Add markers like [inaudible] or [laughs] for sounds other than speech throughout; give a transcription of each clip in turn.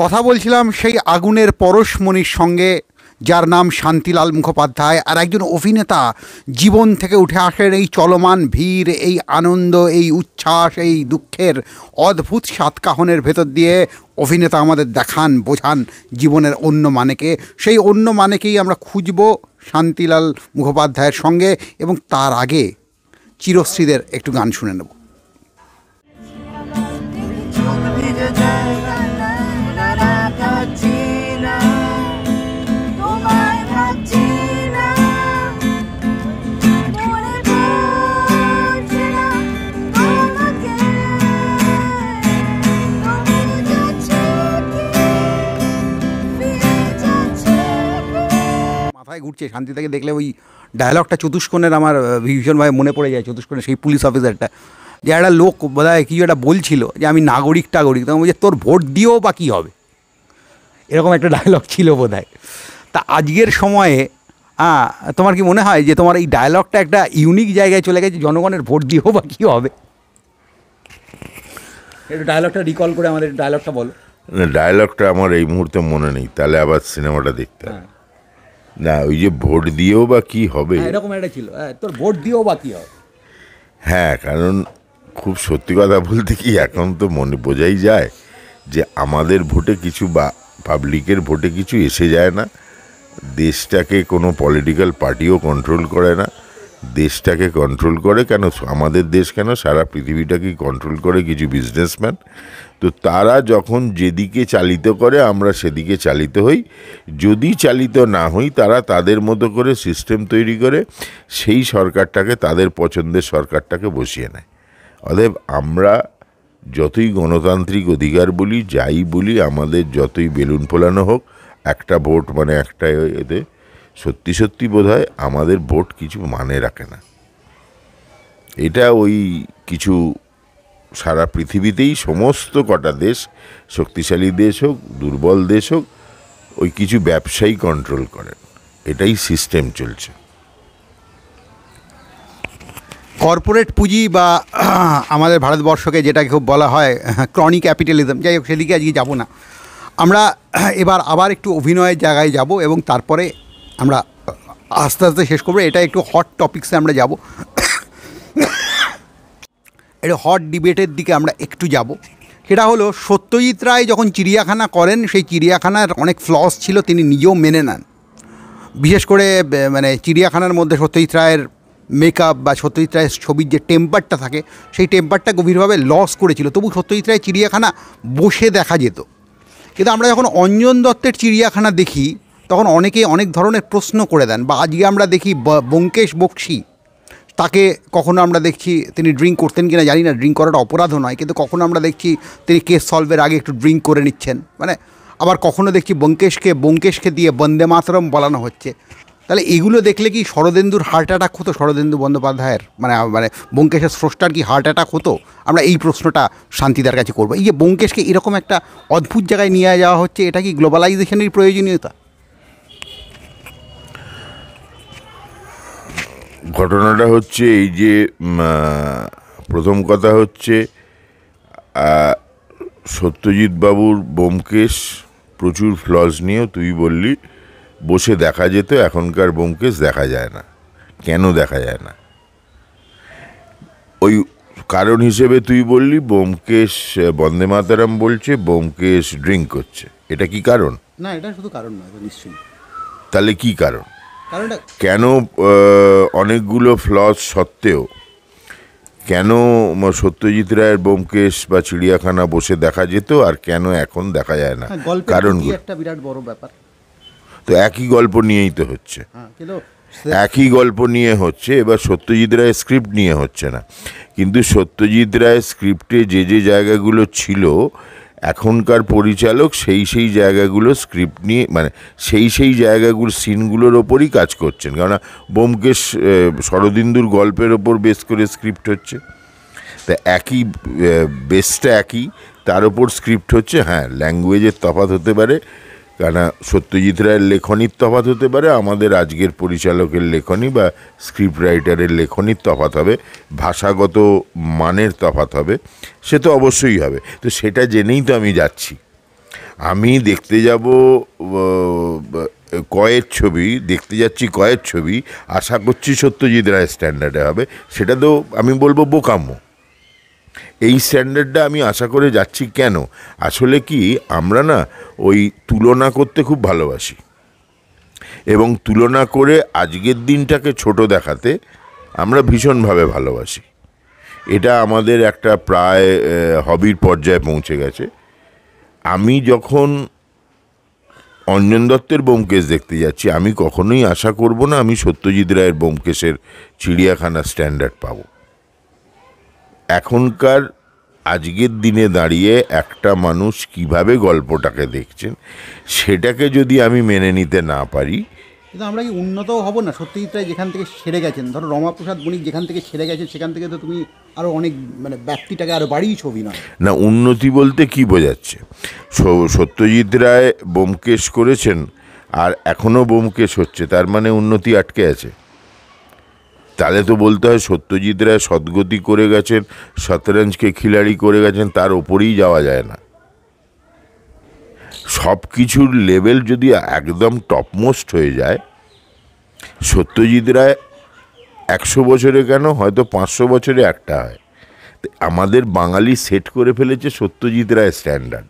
কথা বলছিলাম সেই আগুনের পরশমণির সঙ্গে যার নাম শান্তিলাল মুখোপাধ্যায় আর একজন অভিনেতা জীবন থেকে উঠে আসেন এই চলমান ভিড় এই আনন্দ এই উচ্ছ্বাস এই দুঃখের অদ্ভুত সাতকাহনের ভেতর দিয়ে অভিনেতা আমাদের দেখান বোঝান জীবনের অন্য মানেকে সেই অন্য মানেকেই আমরা খুঁজব শান্তিলাল মুখোপাধ্যায়ের সঙ্গে এবং তার আগে চিরশ্রীদের একটু গান শুনে নেব ঘুরছে তাকে দেখলে ওই ডায়লগটা চতুষ্কোণের আমার ভীষণভাবে মনে পড়ে যায় চতুষ্কোণের সেই পুলিশ অফিসারটা যে একটা লোক বোধহয় কিছু একটা বলছিল যে আমি নাগরিক টাগরিক তখন বলছে তোর ভোট দিয়েও বা কী হবে এরকম একটা ডায়লগ [laughs] ছিল বোধ তা আজকের সময়ে হ্যাঁ তোমার কি মনে হয় যে তোমার এই ডায়লগটা একটা ইউনিক জায়গায় চলে গেছে জনগণের ভোট দিয়েও বা কী হবে একটু ডায়লগটা রিকল করে আমাদের ডায়লগটা বলো ডায়লগটা আমার এই মুহূর্তে মনে নেই তাহলে আবার সিনেমাটা দেখতে হবে হ্যাঁ। না ওই যে ভোট দিয়েও বা কি হবে হ্যাঁ, এরকম একটা ছিল হ্যাঁ, তোর ভোট দিয়েও বা কি হবে হ্যাঁ কারণ খুব সত্যি কথা বলতে কি এখন তো মনে বোঝাই যায় যে আমাদের ভোটে কিছু বা পাবলিকের ভোটে কিছু এসে যায় না দেশটাকে কোনো পলিটিক্যাল পার্টিও কন্ট্রোল করে না দেশটাকে কন্ট্রোল করে কেন আমাদের দেশ কেন সারা পৃথিবীটাকে কন্ট্রোল করে কিছু বিজনেসম্যান তো তারা যখন যেদিকে চালিত করে আমরা সেদিকে চালিত হই যদি চালিত না হই তারা তাদের মতো করে সিস্টেম তৈরি করে সেই সরকারটাকে তাদের পছন্দের সরকারটাকে বসিয়ে নেয় অতএব আমরা যতই গণতান্ত্রিক অধিকার বলি যাই বলি আমাদের যতই বেলুন ফোলানো হোক একটা ভোট মানে একটা এতে সত্যি সত্যি বোধ আমাদের ভোট কিছু মানে রাখে না এটা ওই কিছু সারা পৃথিবীতেই সমস্ত কটা দেশ শক্তিশালী দেশ হোক দুর্বল দেশ হোক ওই কিছু ব্যবসায়ী কন্ট্রোল করেন এটাই সিস্টেম চলছে কর্পোরেট পুঁজি বা আমাদের ভারতবর্ষকে যেটাকে খুব বলা হয় ক্রনিক ক্যাপিটালিজম যাই হোক সেদিকে আজকে যাবো না আমরা এবার আবার একটু অভিনয়ের জায়গায় যাব এবং তারপরে আমরা আস্তে আস্তে শেষ করবো এটা একটু হট টপিক্সে আমরা যাব এটা হট ডিবেটের দিকে আমরা একটু যাব সেটা হলো সত্যজিৎ রায় যখন চিড়িয়াখানা করেন সেই চিড়িয়াখানার অনেক ফ্লস ছিল তিনি নিজেও মেনে নেন বিশেষ করে মানে চিড়িয়াখানার মধ্যে সত্যজিৎ রায়ের মেকআপ বা সত্যজিৎ রায়ের ছবির যে টেম্পারটা থাকে সেই টেম্পারটা গভীরভাবে লস করেছিল তবু সত্যজিৎ রায় চিড়িয়াখানা বসে দেখা যেত কিন্তু আমরা যখন অঞ্জন দত্তের চিড়িয়াখানা দেখি তখন অনেকেই অনেক ধরনের প্রশ্ন করে দেন বা আজকে আমরা দেখি বঙ্কেশ বক্সি তাকে কখনো আমরা দেখছি তিনি ড্রিঙ্ক করতেন কিনা জানি না ড্রিঙ্ক করাটা অপরাধও নয় কিন্তু কখনো আমরা দেখছি তিনি কেস সলভের আগে একটু ড্রিঙ্ক করে নিচ্ছেন মানে আবার কখনো দেখছি বঙ্কেশকে বঙ্কেশকে দিয়ে বন্দে মাতরম বলানো হচ্ছে তাহলে এগুলো দেখলে কি শরদেন্দুর হার্ট অ্যাটাক হতো শরদেন্দু বন্দ্যোপাধ্যায়ের মানে মানে বঙ্কেশের স্রষ্টার কি হার্ট অ্যাটাক হতো আমরা এই প্রশ্নটা শান্তিদার কাছে করবো এই যে বঙ্কেশকে এরকম একটা অদ্ভুত জায়গায় নিয়ে যাওয়া হচ্ছে এটা কি গ্লোবালাইজেশনের প্রয়োজনীয়তা ঘটনাটা হচ্ছে এই যে প্রথম কথা হচ্ছে সত্যজিৎ বাবুর বোমকেশ প্রচুর ফ্লজ নিয়েও তুই বললি বসে দেখা যেত এখনকার বোমকেশ দেখা যায় না কেন দেখা যায় না ওই কারণ হিসেবে তুই বললি বোমকেশ বন্দে মাতারাম বলছে বোমকেশ ড্রিঙ্ক করছে এটা কি কারণ না এটা শুধু কারণ নয় নিশ্চয়ই তাহলে কি কারণ কেন অনেকগুলো ফ্লস সত্ত্বেও কেন সত্যজিৎ রায়ের বোমকেশ বা চিড়িয়াখানা বসে দেখা যেত আর কেন এখন দেখা যায় না হ্যাঁ, কারণ একটা বিরাট বড় ব্যাপার তো একই গল্প নিয়েই তো হচ্ছে হ্যাঁ, একই গল্প নিয়ে হচ্ছে এবার সত্যজিৎ রায়ের স্ক্রিপ্ট নিয়ে হচ্ছে না কিন্তু সত্যজিৎ রায়ের স্ক্রিপ্টে যে যে জায়গাগুলো ছিল এখনকার পরিচালক সেই সেই জায়গাগুলো স্ক্রিপ্ট নিয়ে মানে সেই সেই জায়গাগুলো সিনগুলোর ওপরই কাজ করছেন কেননা বোমকেশ শরদিন্দুর গল্পের ওপর বেস করে স্ক্রিপ্ট হচ্ছে তা একই বেসটা একই তার ওপর স্ক্রিপ্ট হচ্ছে হ্যাঁ ল্যাঙ্গুয়েজের তফাৎ হতে পারে কেননা সত্যজিৎ রায়ের লেখনির তফাত হতে পারে আমাদের আজকের পরিচালকের লেখনি বা স্ক্রিপ্ট রাইটারের লেখনির তফাত হবে ভাষাগত মানের তফাত হবে সে তো অবশ্যই হবে তো সেটা জেনেই তো আমি যাচ্ছি আমি দেখতে যাব কয়ের ছবি দেখতে যাচ্ছি কয়ের ছবি আশা করছি সত্যজিৎ রায়ের স্ট্যান্ডার্ডে হবে সেটা তো আমি বলবো বোকাম্য এই স্ট্যান্ডার্ডটা আমি আশা করে যাচ্ছি কেন আসলে কি আমরা না ওই তুলনা করতে খুব ভালোবাসি এবং তুলনা করে আজকের দিনটাকে ছোট দেখাতে আমরা ভীষণভাবে ভালোবাসি এটা আমাদের একটা প্রায় হবির পর্যায়ে পৌঁছে গেছে আমি যখন অঞ্জন দত্তের বোমকেশ দেখতে যাচ্ছি আমি কখনোই আশা করব না আমি সত্যজিৎ রায়ের বোমকেশের চিড়িয়াখানা স্ট্যান্ডার্ড পাবো এখনকার আজকের দিনে দাঁড়িয়ে একটা মানুষ কিভাবে গল্পটাকে দেখছেন সেটাকে যদি আমি মেনে নিতে না পারি কিন্তু আমরা কি উন্নত হব না রায় যেখান থেকে সেরে গেছেন ধরো রমাপ্রসাদ বণিক যেখান থেকে সেরে গেছেন সেখান থেকে তো তুমি আরও অনেক মানে ব্যক্তিটাকে আরও ছবি না না উন্নতি বলতে কি বোঝাচ্ছে সত্যজিৎ রায় বোমকেশ করেছেন আর এখনও বোমকেশ হচ্ছে তার মানে উন্নতি আটকে আছে তাহলে তো বলতে হয় সত্যজিৎ রায় সদ্গতি করে গেছেন শতরঞ্জকে খিলাড়ি করে গেছেন তার ওপরেই যাওয়া যায় না সব কিছুর লেভেল যদি একদম টপমোস্ট হয়ে যায় সত্যজিৎ রায় একশো বছরে কেন হয়তো পাঁচশো বছরে একটা হয় আমাদের বাঙালি সেট করে ফেলেছে সত্যজিৎ রায় স্ট্যান্ডার্ড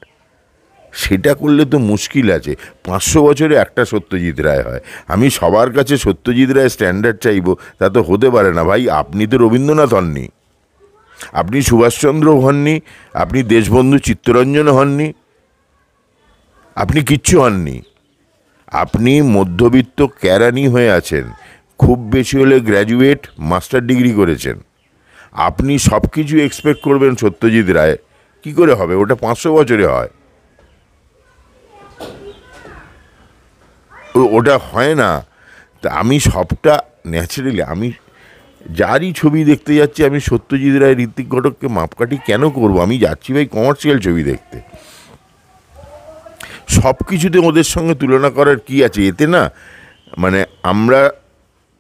সেটা করলে তো মুশকিল আছে পাঁচশো বছরে একটা সত্যজিৎ রায় হয় আমি সবার কাছে সত্যজিৎ রায় স্ট্যান্ডার্ড চাইব তা তো হতে পারে না ভাই আপনি তো রবীন্দ্রনাথ হননি আপনি সুভাষচন্দ্র হননি আপনি দেশবন্ধু চিত্তরঞ্জন হননি আপনি কিচ্ছু হননি আপনি মধ্যবিত্ত ক্যারানি হয়ে আছেন খুব বেশি হলে গ্র্যাজুয়েট মাস্টার ডিগ্রি করেছেন আপনি সব কিছু এক্সপেক্ট করবেন সত্যজিৎ রায় কি করে হবে ওটা পাঁচশো বছরে হয় ওটা হয় না তা আমি সবটা ন্যাচারালি আমি যারই ছবি দেখতে যাচ্ছি আমি সত্যজিৎ রায় ঋত্বিক ঘটককে মাপকাঠি কেন করব আমি যাচ্ছি ভাই কমার্শিয়াল ছবি দেখতে সব কিছুতে ওদের সঙ্গে তুলনা করার কি আছে এতে না মানে আমরা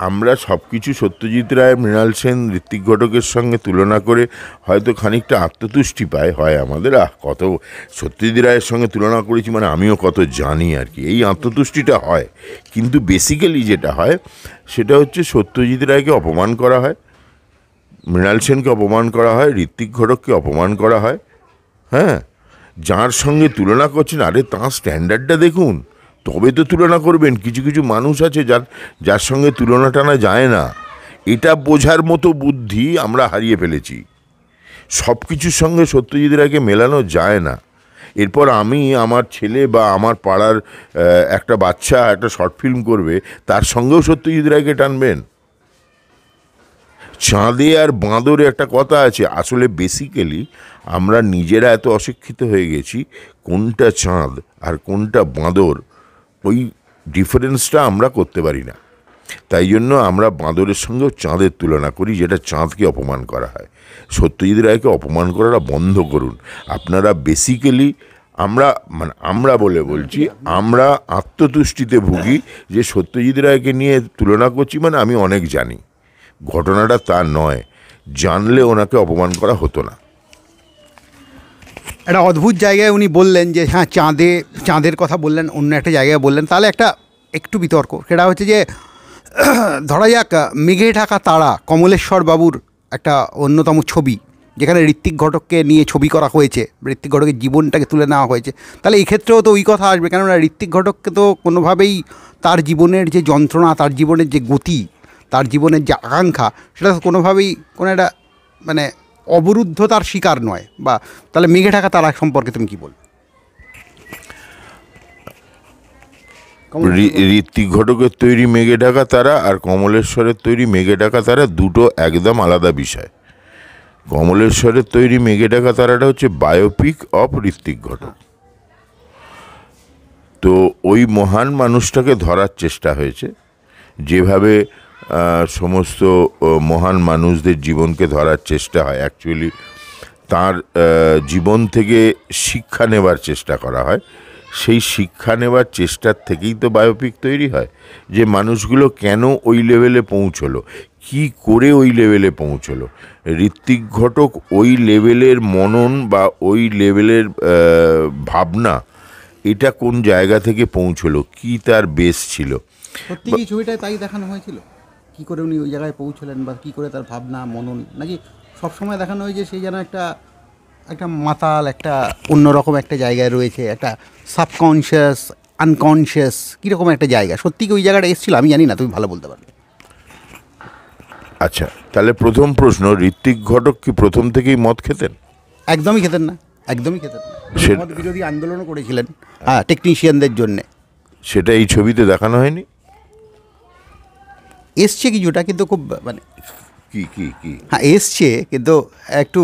আমরা সব কিছু সত্যজিৎ রায় মৃণাল সেন ঋত্বিক ঘটকের সঙ্গে তুলনা করে হয়তো খানিকটা আত্মতুষ্টি পায় হয় আমাদের আহ কত সত্যজিৎ রায়ের সঙ্গে তুলনা করেছি মানে আমিও কত জানি আর কি এই আত্মতুষ্টিটা হয় কিন্তু বেসিক্যালি যেটা হয় সেটা হচ্ছে সত্যজিৎ রায়কে অপমান করা হয় মৃণাল সেনকে অপমান করা হয় ঋত্বিক ঘটককে অপমান করা হয় হ্যাঁ যার সঙ্গে তুলনা করছেন আরে তাঁর স্ট্যান্ডার্ডটা দেখুন তবে তো তুলনা করবেন কিছু কিছু মানুষ আছে যার যার সঙ্গে তুলনা টানা যায় না এটা বোঝার মতো বুদ্ধি আমরা হারিয়ে ফেলেছি সব কিছুর সঙ্গে সত্যজিৎ রায়কে মেলানো যায় না এরপর আমি আমার ছেলে বা আমার পাড়ার একটা বাচ্চা একটা শর্ট ফিল্ম করবে তার সঙ্গেও সত্যজিৎ রায়কে টানবেন চাঁদে আর বাঁদরে একটা কথা আছে আসলে বেসিক্যালি আমরা নিজেরা এত অশিক্ষিত হয়ে গেছি কোনটা চাঁদ আর কোনটা বাঁদর ওই ডিফারেন্সটা আমরা করতে পারি না তাই জন্য আমরা বাঁদরের সঙ্গেও চাঁদের তুলনা করি যেটা চাঁদকে অপমান করা হয় সত্যজিৎ রায়কে অপমান করাটা বন্ধ করুন আপনারা বেসিক্যালি আমরা মানে আমরা বলে বলছি আমরা আত্মতুষ্টিতে ভুগি যে সত্যজিৎ রায়কে নিয়ে তুলনা করছি মানে আমি অনেক জানি ঘটনাটা তা নয় জানলে ওনাকে অপমান করা হতো না একটা অদ্ভুত জায়গায় উনি বললেন যে হ্যাঁ চাঁদে চাঁদের কথা বললেন অন্য একটা জায়গায় বললেন তাহলে একটা একটু বিতর্ক সেটা হচ্ছে যে [clears throat] ধরা যাক মেঘে ঢাকা তারা কমলেশ্বর বাবুর একটা অন্যতম ছবি যেখানে ঋত্বিক ঘটককে নিয়ে ছবি করা হয়েছে ঋত্বিক ঘটকের জীবনটাকে তুলে নেওয়া হয়েছে তাহলে এক্ষেত্রেও তো ওই কথা আসবে কেননা ঋত্বিক ঘটককে তো কোনোভাবেই তার জীবনের যে যন্ত্রণা তার জীবনের যে গতি তার জীবনের যে আকাঙ্ক্ষা সেটা কোনোভাবেই কোনো একটা মানে অবরুদ্ধতার শিকার নয় বা তাহলে মেঘে ঢাকা তারা সম্পর্কে তুমি কি বল ঋত্বিক ঘটকের তৈরি মেঘে ঢাকা তারা আর কমলেশ্বরের তৈরি মেঘে ঢাকা তারা দুটো একদম আলাদা বিষয় কমলেশ্বরের তৈরি মেঘে ঢাকা তারাটা হচ্ছে বায়োপিক অফ ঋত্বিক ঘটক তো ওই মহান মানুষটাকে ধরার চেষ্টা হয়েছে যেভাবে সমস্ত মহান মানুষদের জীবনকে ধরার চেষ্টা হয় অ্যাকচুয়ালি তার জীবন থেকে শিক্ষা নেবার চেষ্টা করা হয় সেই শিক্ষা নেবার চেষ্টার থেকেই তো বায়োপিক তৈরি হয় যে মানুষগুলো কেন ওই লেভেলে পৌঁছলো কি করে ওই লেভেলে পৌঁছলো ঋত্বিক ঘটক ওই লেভেলের মনন বা ওই লেভেলের ভাবনা এটা কোন জায়গা থেকে পৌঁছলো কি তার বেস ছিল ছবিটা তাই দেখানো হয়েছিল কি করে উনি ওই জায়গায় পৌঁছলেন বা কি করে তার ভাবনা মনন নাকি সবসময় দেখানো হয় যে সেই যেন একটা একটা মাতাল একটা অন্যরকম একটা জায়গায় রয়েছে একটা সাবকনশিয়াস আনকনশিয়াস কীরকম একটা জায়গা সত্যি কি ওই জায়গাটা এসেছিল আমি জানি না তুমি ভালো বলতে পারবে আচ্ছা তাহলে প্রথম প্রশ্ন ঋত্বিক ঘটক কি প্রথম থেকেই মদ খেতেন একদমই খেতেন না একদমই খেতেন না মদ বিরোধী আন্দোলনও করেছিলেন হ্যাঁ টেকনিশিয়ানদের জন্যে সেটা এই ছবিতে দেখানো হয়নি এসছে কিছুটা কিন্তু খুব মানে কি কি কি হ্যাঁ এসছে কিন্তু একটু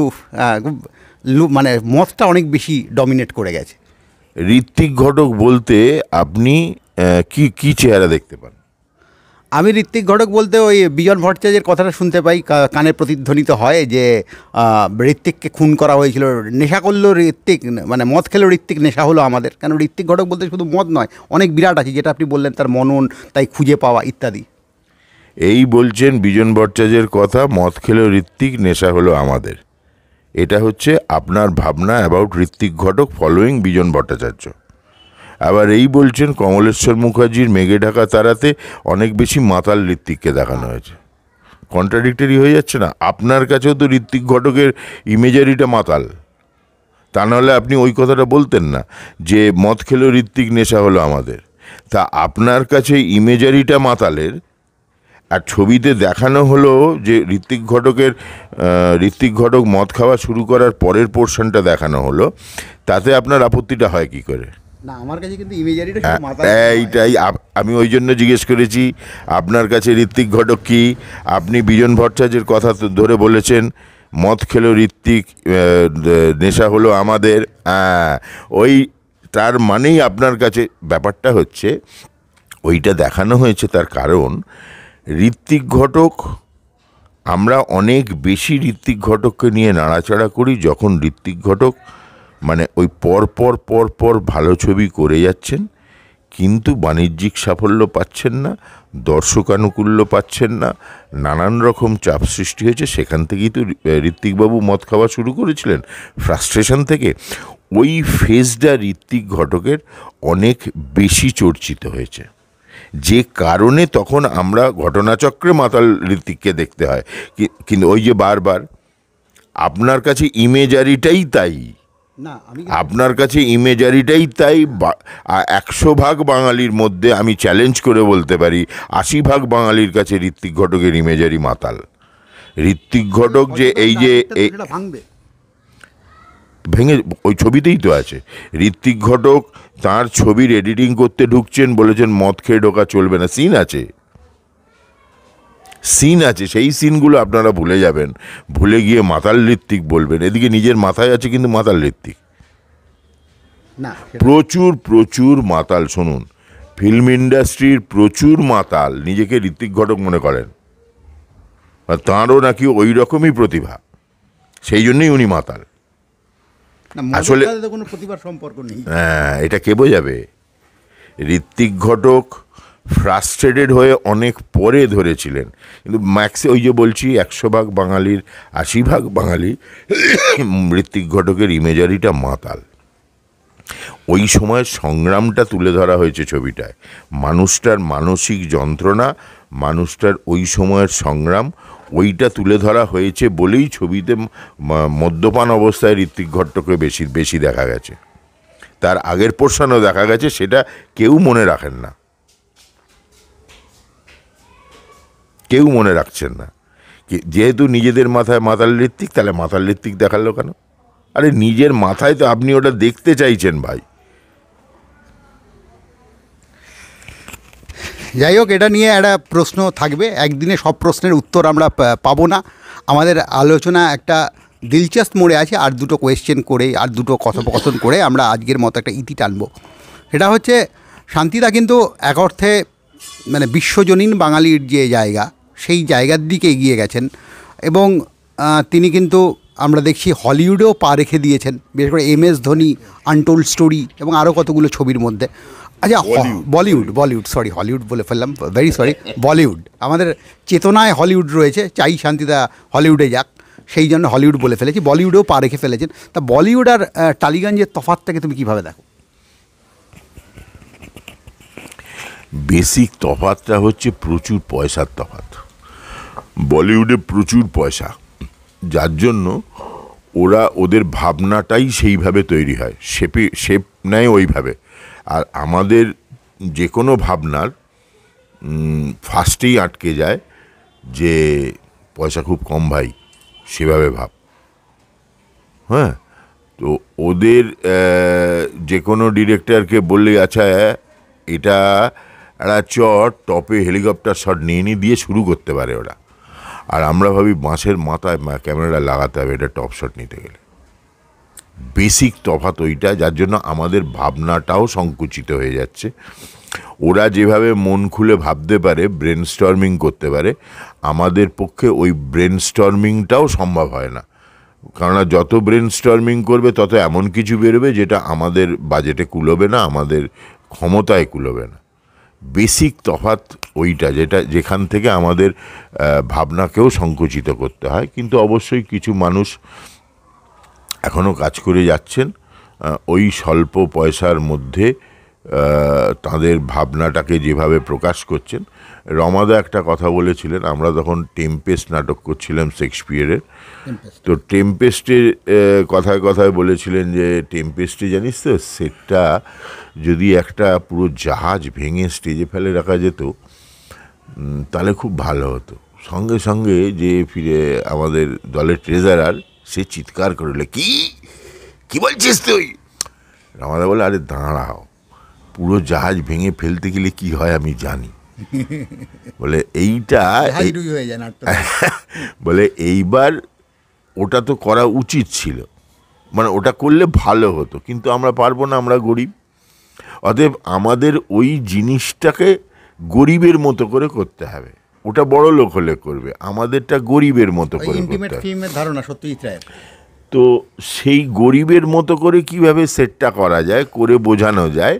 মানে মতটা অনেক বেশি ডমিনেট করে গেছে ঋত্বিক ঘটক বলতে আপনি কি কি চেহারা দেখতে পান আমি ঋত্বিক ঘটক বলতে ওই বিজন ভট্টাচার্যের কথাটা শুনতে পাই কানে প্রতিধ্বনিত হয় যে ঋত্বিককে খুন করা হয়েছিল নেশা করলো ঋত্বিক মানে মদ খেলো ঋত্বিক নেশা হলো আমাদের কেন ঋত্বিক ঘটক বলতে শুধু মদ নয় অনেক বিরাট আছে যেটা আপনি বললেন তার মনন তাই খুঁজে পাওয়া ইত্যাদি এই বলছেন বিজন ভট্টাচার্যের কথা মদ খেলে ঋত্বিক নেশা হলো আমাদের এটা হচ্ছে আপনার ভাবনা অ্যাবাউট ঋত্বিক ঘটক ফলোয়িং বিজন ভট্টাচার্য আবার এই বলছেন কমলেশ্বর মুখার্জির মেঘে ঢাকা তারাতে অনেক বেশি মাতাল ঋত্বিককে দেখানো হয়েছে কন্ট্রাডিক্টরি হয়ে যাচ্ছে না আপনার কাছেও তো ঋত্বিক ঘটকের ইমেজারিটা মাতাল তা নাহলে আপনি ওই কথাটা বলতেন না যে মদ খেলেও ঋত্বিক নেশা হলো আমাদের তা আপনার কাছে ইমেজারিটা মাতালের আর ছবিতে দেখানো হলো যে ঋত্বিক ঘটকের ঋত্বিক ঘটক মদ খাওয়া শুরু করার পরের পোর্শনটা দেখানো হলো তাতে আপনার আপত্তিটা হয় কি করে আমার কাছে হ্যাঁ, এইটাই আমি ওই জন্য জিজ্ঞেস করেছি আপনার কাছে ঋত্বিক ঘটক কি আপনি বিজন ভট্টাচার্যের কথা ধরে বলেছেন মদ খেলো ঋত্বিক নেশা হলো আমাদের হ্যাঁ, ওই তার মানেই আপনার কাছে ব্যাপারটা হচ্ছে ওইটা দেখানো হয়েছে তার কারণ ঋত্বিক ঘটক আমরা অনেক বেশি ঋত্বিক ঘটককে নিয়ে নাড়াচাড়া করি যখন ঋত্বিক ঘটক মানে ওই পরপর পরপর ভালো ছবি করে যাচ্ছেন কিন্তু বাণিজ্যিক সাফল্য পাচ্ছেন না দর্শকানুকূল্য পাচ্ছেন না নানান রকম চাপ সৃষ্টি হয়েছে সেখান থেকেই তো ঋত্বিকবাবু মদ খাওয়া শুরু করেছিলেন ফ্রাস্ট্রেশন থেকে ওই ফেজটা ঋত্বিক ঘটকের অনেক বেশি চর্চিত হয়েছে যে কারণে তখন আমরা ঘটনাচক্রে মাতাল ঋতিককে দেখতে হয় কিন্তু ওই যে বারবার আপনার কাছে ইমেজারিটাই তাই আপনার কাছে ইমেজারিটাই তাই একশো ভাগ বাঙালির মধ্যে আমি চ্যালেঞ্জ করে বলতে পারি আশি ভাগ বাঙালির কাছে ঋত্বিক ঘটকের ইমেজারি মাতাল ঋত্বিক ঘটক যে এই যে ভাঙবে ভেঙে ওই ছবিতেই তো আছে ঋত্বিক ঘটক তার ছবির এডিটিং করতে ঢুকছেন বলেছেন মদ খেয়ে ঢোকা চলবে না সিন আছে সিন আছে সেই সিনগুলো আপনারা ভুলে যাবেন ভুলে গিয়ে মাতাল ঋত্বিক বলবেন এদিকে নিজের মাথায় আছে কিন্তু মাতাল ঋত্বিক প্রচুর প্রচুর মাতাল শুনুন ফিল্ম ইন্ডাস্ট্রির প্রচুর মাতাল নিজেকে ঋত্বিক ঘটক মনে করেন আর তাঁরও নাকি ওই রকমই প্রতিভা সেই জন্যই উনি মাতাল আসলে কোনো প্রতিভার সম্পর্ক নেই হ্যাঁ এটা কে বোঝাবে ঋত্বিক ঘটক ফ্রাস্ট্রেটেড হয়ে অনেক পরে ধরেছিলেন কিন্তু ম্যাক্সে ওই যে বলছি একশো ভাগ বাঙালির আশি ভাগ বাঙালি ঋত্বিক ঘটকের ইমেজারিটা মাতাল ওই সময় সংগ্রামটা তুলে ধরা হয়েছে ছবিটায় মানুষটার মানসিক যন্ত্রণা মানুষটার ওই সময়ের সংগ্রাম ওইটা তুলে ধরা হয়েছে বলেই ছবিতে মদ্যপান অবস্থায় ঋত্বিক ঘট্টকে বেশি বেশি দেখা গেছে তার আগের পোর্শনও দেখা গেছে সেটা কেউ মনে রাখেন না কেউ মনে রাখছেন না যেহেতু নিজেদের মাথায় মাতাল ঋত্বিক তাহলে মাথার ঋত্বিক দেখালো কেন আরে নিজের মাথায় তো আপনি ওটা দেখতে চাইছেন ভাই যাই হোক এটা নিয়ে একটা প্রশ্ন থাকবে একদিনে সব প্রশ্নের উত্তর আমরা পাবো না আমাদের আলোচনা একটা দিলচস্প মোড়ে আছে আর দুটো কোয়েশ্চেন করে আর দুটো কথোপকথন করে আমরা আজকের মতো একটা ইতি টানব সেটা হচ্ছে শান্তিদা কিন্তু এক অর্থে মানে বিশ্বজনীন বাঙালির যে জায়গা সেই জায়গার দিকে এগিয়ে গেছেন এবং তিনি কিন্তু আমরা দেখছি হলিউডেও পা রেখে দিয়েছেন বিশেষ করে M S Dhoni untold story এবং আরও কতগুলো ছবির মধ্যে আচ্ছা বলিউড বলিউড সরি হলিউড বলে ফেললাম ভেরি সরি বলিউড আমাদের চেতনায় হলিউড রয়েছে চাই শান্তিদা হলিউডে যাক সেই জন্য হলিউড বলে ফেলেছি বলিউডেও পা রেখে ফেলেছেন তা বলিউড আর টালিগঞ্জের তফাতটাকে তুমি কীভাবে দেখো বেসিক তফাতটা হচ্ছে প্রচুর পয়সার তফাত বলিউডে প্রচুর পয়সা যার জন্য ওরা ওদের ভাবনাটাই সেইভাবে তৈরি হয় শেপে শেপ নেয় ওইভাবে আর আমাদের যে কোনো ভাবনার ফার্স্টেই আটকে যায় যে পয়সা খুব কম ভাই সেভাবে ভাব হ্যাঁ তো ওদের যে কোনো ডিরেক্টরকে বললে আচ্ছা এটা একটা চট টপে হেলিকপ্টার শট নিয়ে নিয়ে দিয়ে শুরু করতে পারে ওরা আর আমরা ভাবি বাঁশের মাথায় ক্যামেরাটা লাগাতে হবে এটা টপ শট নিতে গেলে বেসিক তফাত ওইটা যার জন্য আমাদের ভাবনাটাও সংকুচিত হয়ে যাচ্ছে ওরা যেভাবে মন খুলে ভাবতে পারে ব্রেন স্টর্মিং করতে পারে আমাদের পক্ষে ওই ব্রেন স্টর্মিংটাও সম্ভব হয় না কেননা যত ব্রেন স্টর্মিং করবে তত এমন কিছু বেরোবে যেটা আমাদের বাজেটে কুলোবে না আমাদের ক্ষমতায় কুলোবে না বেসিক তফাত ওইটা যেটা যেখান থেকে আমাদের ভাবনাকেও সংকুচিত করতে হয় কিন্তু অবশ্যই কিছু মানুষ এখনও কাজ করে যাচ্ছেন ওই স্বল্প পয়সার মধ্যে তাদের ভাবনাটাকে যেভাবে প্রকাশ করছেন রমাদা একটা কথা বলেছিলেন আমরা তখন টেম্পেস্ট নাটক করছিলাম শেক্সপিয়ারের তো টেম্পেস্টের কথায় কথায় বলেছিলেন যে টেম্পেস্টে জানিস তো সেটটা যদি একটা পুরো জাহাজ ভেঙে স্টেজে ফেলে রাখা যেত তাহলে খুব ভালো হতো সঙ্গে সঙ্গে যে ফিরে আমাদের দলের ট্রেজারার সে চিৎকার করলে কি কি বলছিস তুই রামাদা বলে আরে দাঁড়াও পুরো জাহাজ ভেঙে ফেলতে গেলে কি হয় আমি জানি বলে এইটা [laughs] [laughs] বলে এইবার ওটা তো করা উচিত ছিল মানে ওটা করলে ভালো হতো কিন্তু আমরা পারবো না আমরা গরিব অতএব আমাদের ওই জিনিসটাকে গরিবের মতো করে করতে হবে ওটা বড় লোক হলে করবে আমাদেরটা গরিবের মতো করে ধারণা সত্যি তো সেই গরিবের মতো করে কিভাবে সেটটা করা যায় করে বোঝানো যায়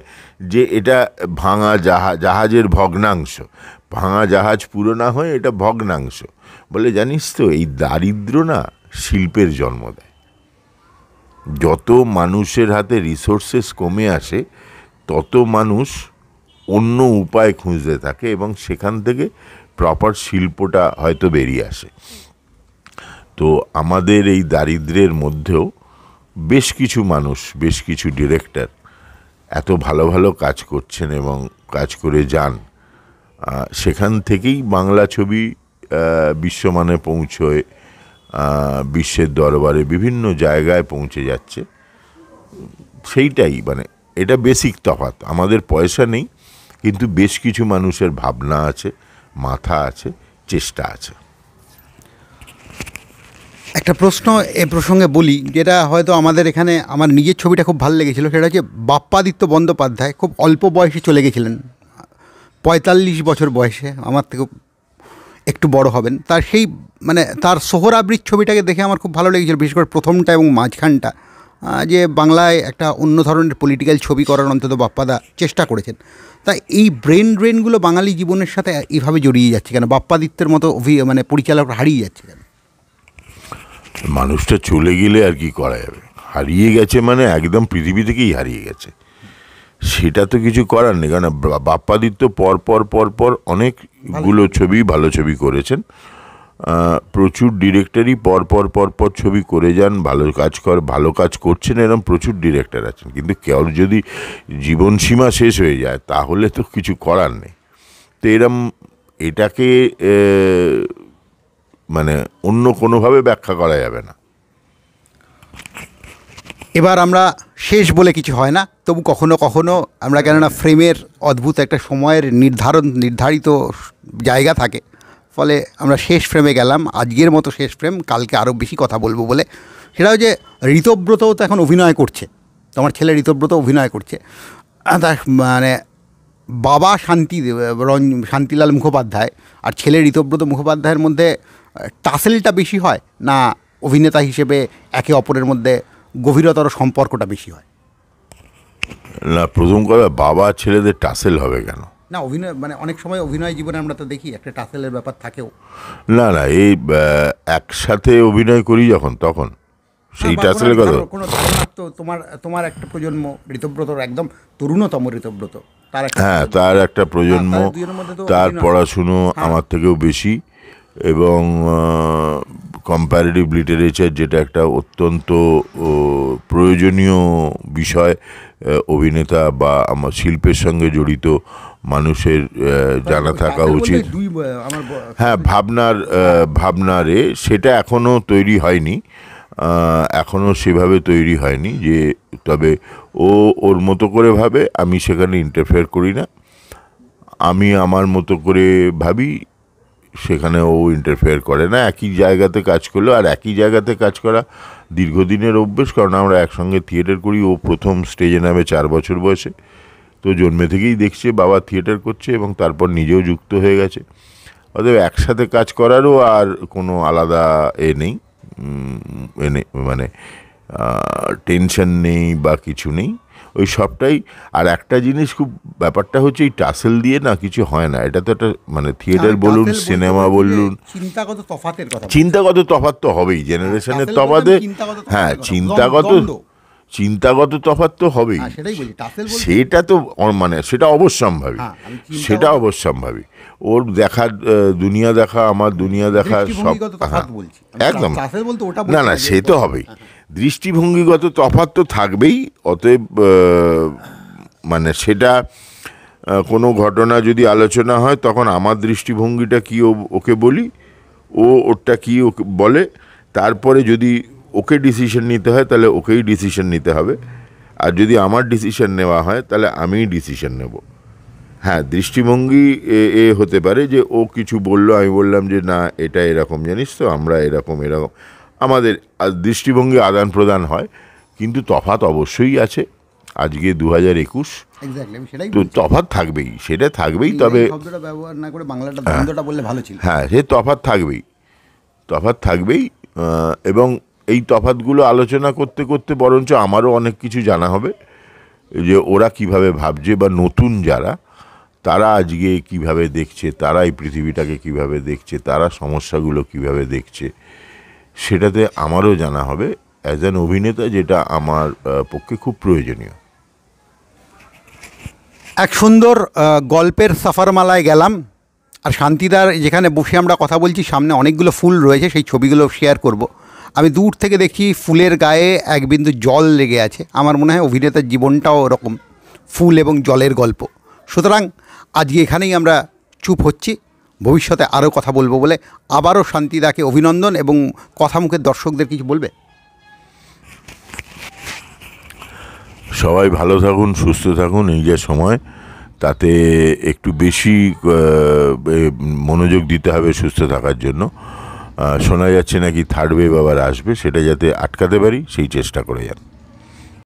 যে এটা ভাঙা জাহাজ জাহাজের ভগ্নাংশ ভাঙা জাহাজ পুরো না হয়ে এটা ভগ্নাংশ বলে জানিস তো এই দারিদ্র না শিল্পের জন্ম দেয় যত মানুষের হাতে রিসোর্সেস কমে আসে তত মানুষ অন্য উপায় খুঁজতে থাকে এবং সেখান থেকে প্রপার শিল্পটা হয়তো বেরিয়ে আসে তো আমাদের এই দারিদ্রের মধ্যেও বেশ কিছু মানুষ বেশ কিছু ডিরেক্টর এত ভালো ভালো কাজ করছেন এবং কাজ করে যান সেখান থেকেই বাংলা ছবি বিশ্বমানে পৌঁছয় বিশ্বের দরবারে বিভিন্ন জায়গায় পৌঁছে যাচ্ছে সেইটাই মানে এটা বেসিক তফাত আমাদের পয়সা নেই কিন্তু বেশ কিছু মানুষের ভাবনা আছে মাথা আছে চেষ্টা আছে একটা প্রশ্ন এ প্রসঙ্গে বলি যেটা হয়তো আমাদের এখানে আমার নিজের ছবিটা খুব ভালো লেগেছিল সেটা হচ্ছে বাপ্পাদিত্য বন্দ্যোপাধ্যায় খুব অল্প বয়সে চলে গেছিলেন পঁয়তাল্লিশ বছর বয়সে আমার থেকে একটু বড় হবেন তার সেই মানে তার সোহরাবৃত ছবিটাকে দেখে আমার খুব ভালো লেগেছিল বিশেষ করে প্রথমটা এবং মাঝখানটা যে বাংলায় একটা অন্য ধরনের পলিটিক্যাল ছবি করার অন্তত বাপ্পাদা চেষ্টা করেছেন তা এই ব্রেন ড্রেনগুলো বাঙালি জীবনের সাথে এইভাবে জড়িয়ে যাচ্ছে কেন বাপ্পাদিত্যের মতো অভি মানে পরিচালক হারিয়ে যাচ্ছে কেন মানুষটা চলে গেলে আর কি করা যাবে হারিয়ে গেছে মানে একদম পৃথিবী থেকেই হারিয়ে গেছে সেটা তো কিছু করার নেই কারণ বাপ্পাদিত্য পর পর পর পর অনেকগুলো ছবি ভালো ছবি করেছেন প্রচুর ডিরেক্টরই পরপর পরপর ছবি করে যান ভালো কাজ কর ভালো কাজ করছেন এরকম প্রচুর ডিরেক্টর আছেন কিন্তু কেউ যদি জীবনসীমা শেষ হয়ে যায় তাহলে তো কিছু করার নেই তো এরম এটাকে মানে অন্য কোনোভাবে ব্যাখ্যা করা যাবে না এবার আমরা শেষ বলে কিছু হয় না তবু কখনো কখনো আমরা কেননা ফ্রেমের অদ্ভুত একটা সময়ের নির্ধারণ নির্ধারিত জায়গা থাকে ফলে আমরা শেষ ফ্রেমে গেলাম আজকের মতো শেষ ফ্রেম কালকে আরও বেশি কথা বলবো বলে সেটা যে ঋতব্রতও তো এখন অভিনয় করছে তোমার ছেলে ঋতব্রত অভিনয় করছে তার মানে বাবা শান্তি শান্তিলাল মুখোপাধ্যায় আর ছেলে ঋতব্রত মুখোপাধ্যায়ের মধ্যে টাসেলটা বেশি হয় না অভিনেতা হিসেবে একে অপরের মধ্যে গভীরতর সম্পর্কটা বেশি হয় না প্রথম কথা বাবা ছেলেদের টাসেল হবে কেন না অভিনয় মানে অনেক সময় অভিনয় জীবনে আমরা তো দেখি একটা টাসেলের ব্যাপার থাকেও না না এই একসাথে অভিনয় করি যখন তখন সেই টাসেলের কথা কোনো তো তোমার তোমার একটা প্রজন্ম ঋতব্রত একদম তরুণতম ঋতব্রত তার হ্যাঁ, হ্যাঁ তার একটা প্রজন্ম তার পড়াশুনো হ্যাঁ। আমার থেকেও বেশি এবং কম্প্যারেটিভ লিটারেচার যেটা একটা অত্যন্ত প্রয়োজনীয় বিষয় অভিনেতা বা আমার শিল্পের সঙ্গে জড়িত মানুষের জানা থাকা উচিত হ্যাঁ ভাবনার ভাবনারে সেটা এখনও তৈরি হয়নি এখনও সেভাবে তৈরি হয়নি যে তবে ও ওর মতো করে ভাবে আমি সেখানে ইন্টারফেয়ার করি না আমি আমার মতো করে ভাবি সেখানে ও ইন্টারফেয়ার করে না একই জায়গাতে কাজ করলো আর একই জায়গাতে কাজ করা দীর্ঘদিনের অভ্যেস কারণ আমরা একসঙ্গে থিয়েটার করি ও প্রথম স্টেজে নামে চার বছর বয়সে তো জন্মে থেকেই দেখছে বাবা থিয়েটার করছে এবং তারপর নিজেও যুক্ত হয়ে গেছে অতএব একসাথে কাজ করারও আর কোনো আলাদা এ নেই এনে মানে টেনশন নেই বা কিছু নেই ওই সবটাই আর একটা জিনিস খুব ব্যাপারটা হচ্ছে এই টাসেল দিয়ে না কিছু হয় না এটা তো একটা মানে থিয়েটার বলুন সিনেমা বলুন চিন্তাগত তফাত তো হবেই জেনারেশনের তফাতে হ্যাঁ চিন্তাগত চিন্তাগত তফাত তো হবেই হ্যাঁ, সেটা তো মানে সেটা অবশ্যম্ভাবী হ্যাঁ, সেটা অবশ্যম্ভাবী ওর দেখা দুনিয়া দেখা আমার দুনিয়া দেখা সব হ্যাঁ, একদম না না সে তো হবেই দৃষ্টিভঙ্গিগত তফাত তো থাকবেই অতএব মানে সেটা কোনো ঘটনা যদি আলোচনা হয় তখন আমার দৃষ্টিভঙ্গিটা কী ওকে বলি ও ওরটা কী ওকে বলে তারপরে যদি ওকে ডিসিশন নিতে হয় তাহলে ওকেই ডিসিশন নিতে হবে আর যদি আমার ডিসিশন নেওয়া হয় তাহলে আমিই ডিসিশন নেব হ্যাঁ দৃষ্টিভঙ্গি এ হতে পারে যে ও কিছু বলল আমি বললাম যে না এটা এরকম জানিস তো আমরা এরকম এরকম আমাদের দৃষ্টিভঙ্গি আদান প্রদান হয় কিন্তু তফাত অবশ্যই আছে আজকে দু হাজার একুশ তো তফাত থাকবেই সেটা থাকবেই তবে ব্যবহার না হ্যাঁ।, হ্যাঁ সে তফাত থাকবেই তফাত থাকবেই এবং এই তফাতগুলো আলোচনা করতে করতে বরঞ্চ আমারও অনেক কিছু জানা হবে যে ওরা কিভাবে ভাবছে বা নতুন যারা তারা আজকে কিভাবে দেখছে তারা এই পৃথিবীটাকে কিভাবে দেখছে তারা সমস্যাগুলো কিভাবে দেখছে সেটাতে আমারও জানা হবে অ্যাজ অ্যান অভিনেতা যেটা আমার পক্ষে খুব প্রয়োজনীয় এক সুন্দর গল্পের সাফারমালায় গেলাম আর শান্তিদার যেখানে বসে আমরা কথা বলছি সামনে অনেকগুলো ফুল রয়েছে সেই ছবিগুলো শেয়ার করব। আমি দূর থেকে দেখি ফুলের গায়ে এক বিন্দু জল লেগে আছে আমার মনে হয় অভিনেতার জীবনটাও ওরকম ফুল এবং জলের গল্প সুতরাং আজকে এখানেই আমরা চুপ হচ্ছি ভবিষ্যতে আরও কথা বলবো বলে আবারও শান্তিদাকে অভিনন্দন এবং কথা মুখের দর্শকদের কিছু বলবে সবাই ভালো থাকুন সুস্থ থাকুন এই যে সময় তাতে একটু বেশি মনোযোগ দিতে হবে সুস্থ থাকার জন্য শোনা যাচ্ছে নাকি থার্ড ওয়েভ আবার আসবে সেটা যাতে আটকাতে পারি সেই চেষ্টা করে যান